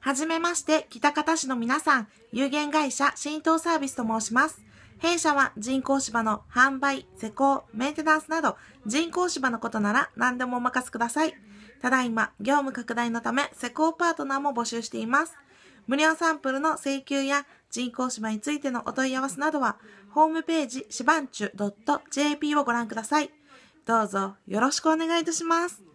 はじめまして、北方市の皆さん、有限会社浸透サービスと申します。弊社は人工芝の販売、施工、メンテナンスなど人工芝のことなら何でもお任せください。ただいま、業務拡大のため施工パートナーも募集しています。無料サンプルの請求や人工芝についてのお問い合わせなどは、ホームページ、芝んちゅ .jp をご覧ください。どうぞよろしくお願いいたします。